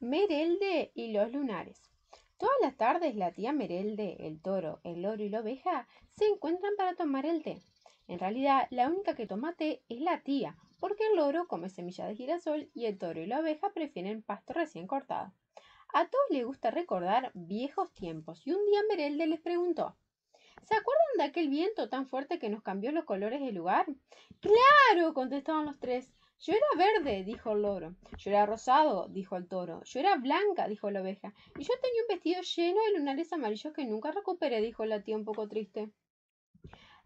Merelde y los lunares. Todas las tardes la tía Merelde, el toro, el loro y la oveja se encuentran para tomar el té. En realidad, la única que toma té es la tía, porque el loro come semillas de girasol y el toro y la oveja prefieren pasto recién cortado. A todos les gusta recordar viejos tiempos y un día Merelde les preguntó ¿Se acuerdan de aquel viento tan fuerte que nos cambió los colores del lugar? Claro, contestaban los tres. Yo era verde, dijo el loro. Yo era rosado, dijo el toro. Yo era blanca, dijo la oveja. Y yo tenía un vestido lleno de lunares amarillos que nunca recuperé, dijo la tía un poco triste.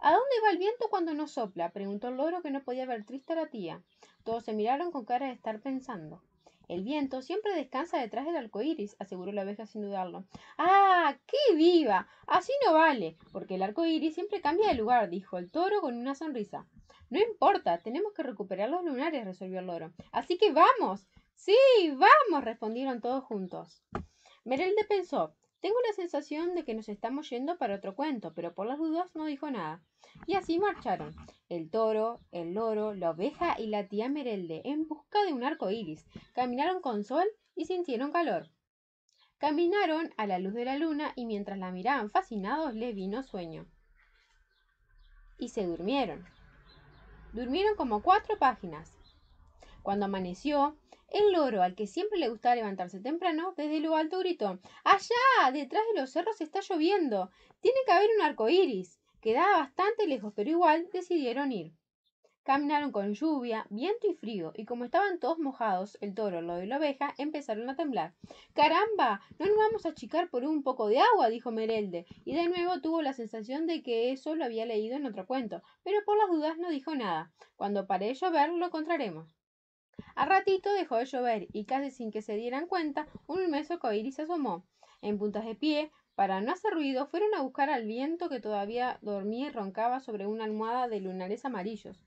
¿A dónde va el viento cuando no sopla? preguntó el loro que no podía ver triste a la tía. Todos se miraron con cara de estar pensando. El viento siempre descansa detrás del arco iris, aseguró la oveja sin dudarlo. ¡Ah! ¡Qué viva! Así no vale, porque el arco iris siempre cambia de lugar, dijo el toro con una sonrisa. No importa, tenemos que recuperar los lunares, resolvió el loro. Así que vamos. Sí, vamos, respondieron todos juntos. Merelde pensó, tengo la sensación de que nos estamos yendo para otro cuento, pero por las dudas no dijo nada. Y así marcharon, el toro, el loro, la oveja y la tía Merelde, en busca de un arco iris. Caminaron con sol y sintieron calor. Caminaron a la luz de la luna y mientras la miraban fascinados le vino sueño. Y se durmieron. Durmieron como cuatro páginas. Cuando amaneció, el loro, al que siempre le gustaba levantarse temprano, desde lo alto gritó: ¡Allá! Detrás de los cerros está lloviendo. Tiene que haber un arco iris. Quedaba bastante lejos, pero igual decidieron ir. Caminaron con lluvia, viento y frío, y como estaban todos mojados, el toro, lo y la oveja empezaron a temblar. ¡Caramba! ¿No nos vamos a achicar por un poco de agua? dijo Merelde, y de nuevo tuvo la sensación de que eso lo había leído en otro cuento, pero por las dudas no dijo nada. Cuando pare de llover, lo encontraremos. A ratito dejó de llover, y casi sin que se dieran cuenta, un inmenso coiris se asomó. En puntas de pie, para no hacer ruido, fueron a buscar al viento que todavía dormía y roncaba sobre una almohada de lunares amarillos.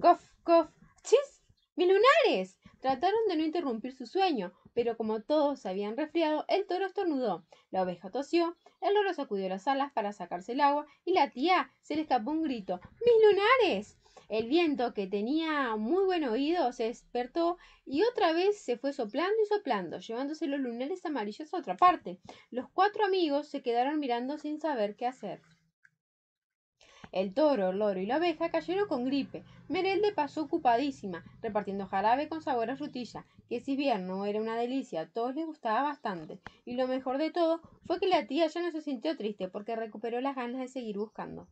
Cof, cof, chis, mis lunares. Trataron de no interrumpir su sueño, pero como todos se habían resfriado, el toro estornudó, la oveja tosió, el loro sacudió las alas para sacarse el agua y la tía se le escapó un grito: ¡Mis lunares! El viento, que tenía muy buen oído, se despertó y otra vez se fue soplando y soplando, llevándose los lunares amarillos a otra parte. Los cuatro amigos se quedaron mirando sin saber qué hacer. El toro, el loro y la oveja cayeron con gripe. Merelde pasó ocupadísima, repartiendo jarabe con sabor a frutilla, que si bien no era una delicia, a todos les gustaba bastante. Y lo mejor de todo fue que la tía ya no se sintió triste porque recuperó las ganas de seguir buscando.